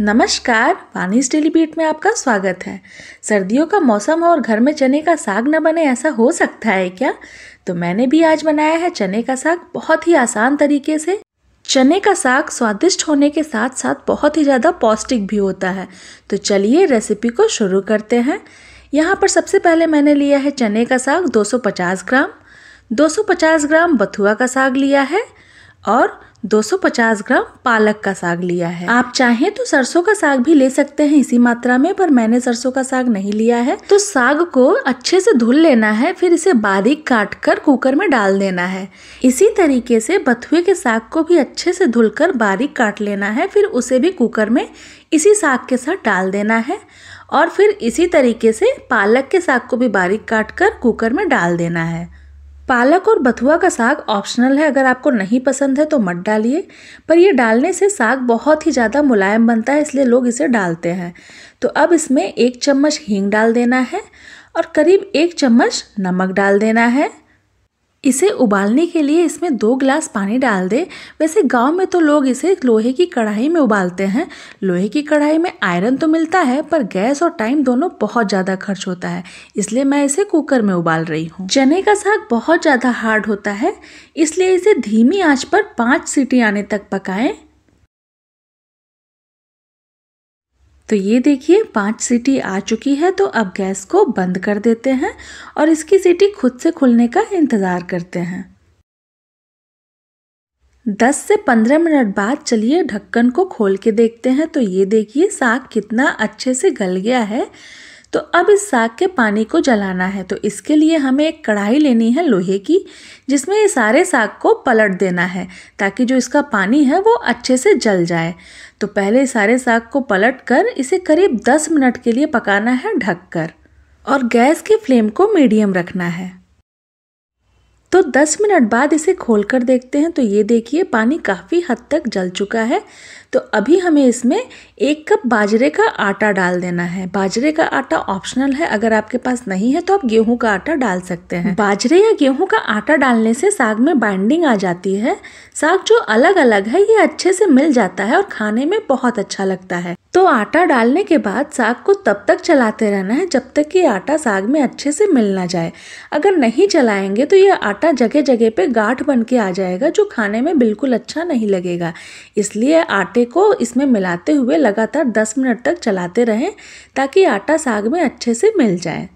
नमस्कार वानीस daily beat में आपका स्वागत है सर्दियों का मौसम है और घर में चने का साग न बने ऐसा हो सकता है क्या तो मैंने भी आज बनाया है चने का साग बहुत ही आसान तरीके से चने का साग स्वादिष्ट होने के साथ साथ बहुत ही ज़्यादा पौष्टिक भी होता है तो चलिए रेसिपी को शुरू करते हैं यहाँ पर सबसे पहले मैंने लिया है चने का साग 250 ग्राम 250 ग्राम बथुआ का साग लिया है और 250 ग्राम पालक का साग लिया है आप चाहें तो सरसों का साग भी ले सकते हैं इसी मात्रा में पर मैंने सरसों का साग नहीं लिया है तो साग को अच्छे से धुल लेना है फिर इसे बारीक काट कर कुकर में डाल देना है इसी तरीके से बथुए के साग को भी अच्छे से धुल कर बारीक काट लेना है फिर उसे भी कुकर में इसी साग के साथ डाल देना है और फिर इसी तरीके से पालक के साग को भी बारीक काट कर कुकर में डाल देना है पालक और बथुआ का साग ऑप्शनल है अगर आपको नहीं पसंद है तो मत डालिए पर यह डालने से साग बहुत ही ज़्यादा मुलायम बनता है इसलिए लोग इसे डालते हैं तो अब इसमें एक चम्मच हींग डाल देना है और करीब एक चम्मच नमक डाल देना है इसे उबालने के लिए इसमें दो गिलास पानी डाल दें वैसे गांव में तो लोग इसे लोहे की कढ़ाई में उबालते हैं लोहे की कढ़ाई में आयरन तो मिलता है पर गैस और टाइम दोनों बहुत ज़्यादा खर्च होता है इसलिए मैं इसे कुकर में उबाल रही हूँ चने का साग बहुत ज़्यादा हार्ड होता है इसलिए इसे धीमी आँच पर पाँच सीटी आने तक पकाएँ तो ये देखिए पांच सीटी आ चुकी है तो अब गैस को बंद कर देते हैं और इसकी सीटी खुद से खुलने का इंतज़ार करते हैं 10 से 15 मिनट बाद चलिए ढक्कन को खोल के देखते हैं तो ये देखिए साग कितना अच्छे से गल गया है तो अब इस साग के पानी को जलाना है तो इसके लिए हमें एक कढ़ाई लेनी है लोहे की जिसमें ये सारे साग को पलट देना है ताकि जो इसका पानी है वो अच्छे से जल जाए तो पहले सारे साग को पलट कर इसे करीब 10 मिनट के लिए पकाना है ढककर और गैस की फ्लेम को मीडियम रखना है तो 10 मिनट बाद इसे खोल कर देखते हैं तो ये देखिए पानी काफ़ी हद तक जल चुका है तो अभी हमें इसमें एक कप बाजरे का आटा डाल देना है बाजरे का आटा ऑप्शनल है अगर आपके पास नहीं है तो आप गेहूं का आटा डाल सकते हैं बाजरे या गेहूं का आटा डालने से साग में बाइंडिंग आ जाती है साग जो अलग अलग है ये अच्छे से मिल जाता है और खाने में बहुत अच्छा लगता है तो आटा डालने के बाद साग को तब तक चलाते रहना है जब तक कि आटा साग में अच्छे से मिल ना जाए अगर नहीं चलाएंगे तो ये आटा आटा जगह जगह पे गाठ बन के आ जाएगा जो खाने में बिल्कुल अच्छा नहीं लगेगा इसलिए आटे को इसमें मिलाते हुए लगातार 10 मिनट तक चलाते रहें ताकि आटा साग में अच्छे से मिल जाए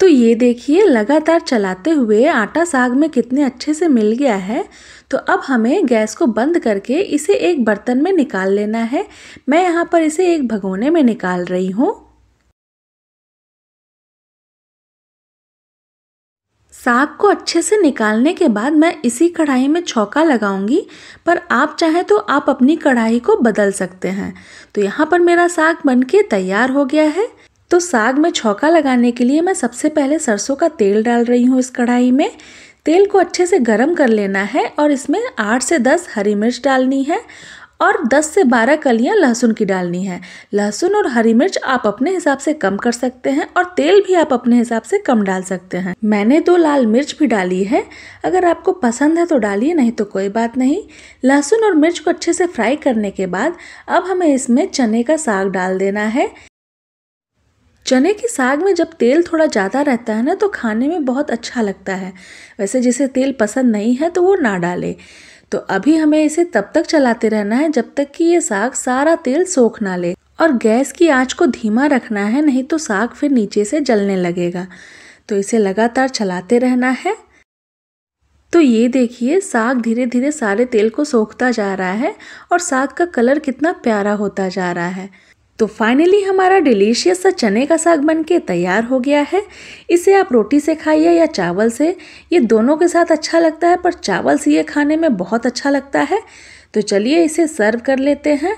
तो ये देखिए लगातार चलाते हुए आटा साग में कितने अच्छे से मिल गया है तो अब हमें गैस को बंद करके इसे एक बर्तन में निकाल लेना है मैं यहाँ पर इसे एक भगोने में निकाल रही हूँ साग को अच्छे से निकालने के बाद मैं इसी कढ़ाई में छौका लगाऊंगी पर आप चाहें तो आप अपनी कढ़ाई को बदल सकते हैं तो यहाँ पर मेरा साग बनके तैयार हो गया है तो साग में छौका लगाने के लिए मैं सबसे पहले सरसों का तेल डाल रही हूँ इस कढ़ाई में तेल को अच्छे से गर्म कर लेना है और इसमें आठ से दस हरी मिर्च डालनी है और 10 से 12 कलियां लहसुन की डालनी है लहसुन और हरी मिर्च आप अपने हिसाब से कम कर सकते हैं और तेल भी आप अपने हिसाब से कम डाल सकते हैं मैंने दो लाल मिर्च भी डाली है अगर आपको पसंद है तो डालिए नहीं तो कोई बात नहीं लहसुन और मिर्च को अच्छे से फ्राई करने के बाद अब हमें इसमें चने का साग डाल देना है चने के साग में जब तेल थोड़ा ज़्यादा रहता है ना तो खाने में बहुत अच्छा लगता है वैसे जिसे तेल पसंद नहीं है तो वो ना डाले तो अभी हमें इसे तब तक चलाते रहना है जब तक कि ये साग सारा तेल सोख ना ले और गैस की आंच को धीमा रखना है नहीं तो साग फिर नीचे से जलने लगेगा तो इसे लगातार चलाते रहना है तो ये देखिए साग धीरे धीरे सारे तेल को सोखता जा रहा है और साग का कलर कितना प्यारा होता जा रहा है तो फाइनली हमारा डिलीशियस सा चने का साग बन के तैयार हो गया है इसे आप रोटी से खाइए या चावल से ये दोनों के साथ अच्छा लगता है पर चावल से ये खाने में बहुत अच्छा लगता है तो चलिए इसे सर्व कर लेते हैं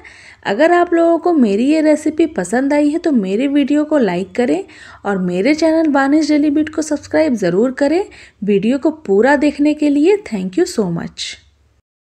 अगर आप लोगों को मेरी ये रेसिपी पसंद आई है तो मेरे वीडियो को लाइक करें और मेरे चैनल बानिश डेली बीट को सब्सक्राइब ज़रूर करें वीडियो को पूरा देखने के लिए थैंक यू सो मच